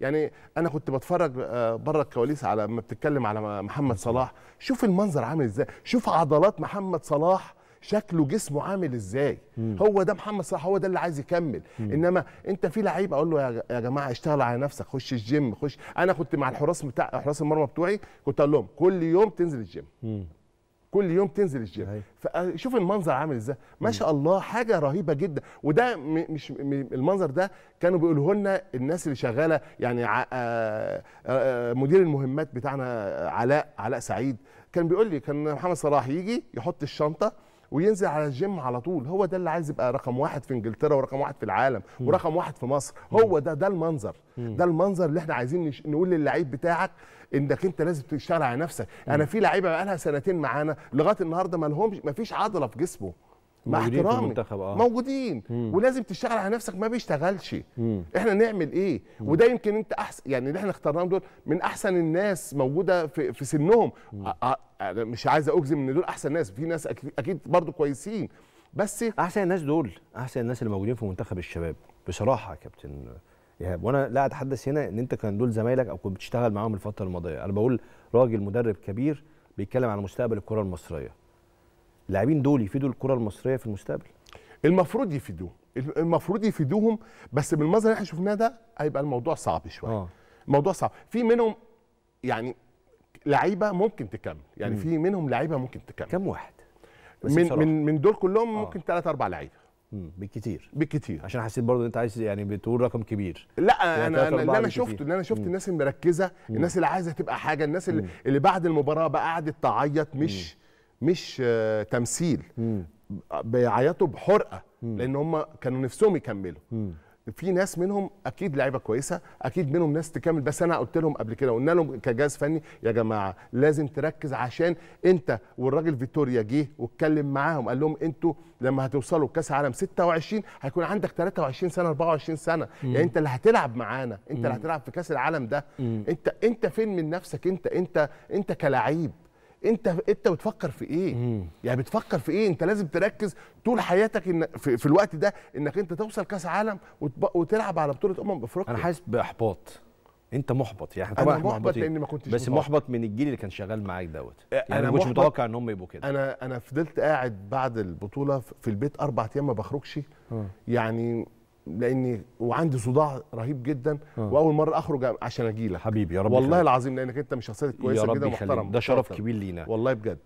يعني انا كنت بتفرج آه، بره الكواليس على لما بتتكلم على محمد صلاح شوف المنظر عامل ازاي شوف عضلات محمد صلاح شكله جسمه عامل ازاي مم. هو ده محمد صلاح هو ده اللي عايز يكمل مم. انما انت في لعيب اقول له يا جماعه اشتغل على نفسك خش الجيم خش انا كنت مع الحراس بتاع حراس المرمى بتوعي كنت اقول لهم كل يوم تنزل الجيم مم. كل يوم تنزل الجيم فشوف آه، المنظر عامل ازاي ما شاء الله حاجه رهيبه جدا وده مش المنظر ده كانوا بيقولوه لنا الناس اللي شغاله يعني آه، آه، مدير المهمات بتاعنا علاء علاء سعيد كان بيقول لي كان محمد صلاح يجي يحط الشنطه وينزل على الجيم على طول هو ده اللي عايز يبقى رقم واحد في انجلترا ورقم واحد في العالم ورقم واحد في مصر هو ده ده المنظر ده المنظر اللي احنا عايزين نقول للعيب بتاعك انك انت لازم تشتغل على نفسك انا في لعيبه بقى لها سنتين معانا لغايه النهارده ما لهمش ما فيش عضله في جسمه مع احترامي آه. موجودين مم. ولازم تشتغل على نفسك ما بيشتغلش مم. احنا نعمل ايه مم. وده يمكن انت احسن يعني اللي احنا اخترناهم دول من احسن الناس موجوده في, في سنهم انا مش عايز اجزم ان دول احسن ناس في ناس اكيد برضو كويسين بس احسن الناس دول احسن الناس اللي موجودين في منتخب الشباب بصراحه يا كابتن ايهاب وانا لا اتحدث هنا ان انت كان دول زمايلك او كنت بتشتغل معاهم الفتره الماضيه انا بقول راجل مدرب كبير بيتكلم على مستقبل الكره المصريه اللاعبين دول يفيدوا الكره المصريه في المستقبل المفروض يفيدوهم المفروض يفيدوهم بس بالمنظر اللي احنا شفناه ده هيبقى الموضوع صعب شويه آه. الموضوع صعب في منهم يعني لعيبه ممكن تكمل يعني مم. في منهم لعيبه ممكن تكمل كم واحد من من من دول كلهم آه. ممكن ثلاث اربع لعيبه بالكثير بالكثير عشان حسيت برضه انت عايز يعني بتقول رقم كبير لا يعني انا, أنا اللي انا شفته اللي انا شفت الناس المركزه الناس اللي عايزه تبقى حاجه الناس اللي, اللي بعد المباراه بقى قعدت تعيط مش مش آه، تمثيل بيعيطوا بحرقه لان هم كانوا نفسهم يكملوا في ناس منهم اكيد لعيبه كويسه اكيد منهم ناس تكمل بس انا قلت لهم قبل كده قلنا لهم كجهاز فني يا جماعه لازم تركز عشان انت والراجل فيتوريا جه واتكلم معاهم قال لهم انتوا لما هتوصلوا كاس عالم 26 هيكون عندك 23 سنه 24 سنه مم. يعني انت اللي هتلعب معانا انت اللي هتلعب في كاس العالم ده مم. انت انت فين من نفسك انت انت انت كلاعب انت انت بتفكر في ايه مم. يعني بتفكر في ايه انت لازم تركز طول حياتك إن في, في الوقت ده انك انت توصل كاس عالم وتلعب على بطوله امم افريقيا انا حاسس باحباط انت محبط يعني طبعا انا محبط لان ما كنتش بس محبط, محبط من الجيل اللي كان شغال معاك دوت يعني انا مش متوقع ان هم يبقوا كده انا انا فضلت قاعد بعد البطوله في البيت اربع ايام ما بخرجش آه. يعني لاني وعندي صداع رهيب جدا آه. واول مره اخرج عشان اجي لك حبيبي يا رب والله العظيم لانك انت من الشخصيات الكويسه جدا ومحترمه ده شرف كبير لينا والله بجد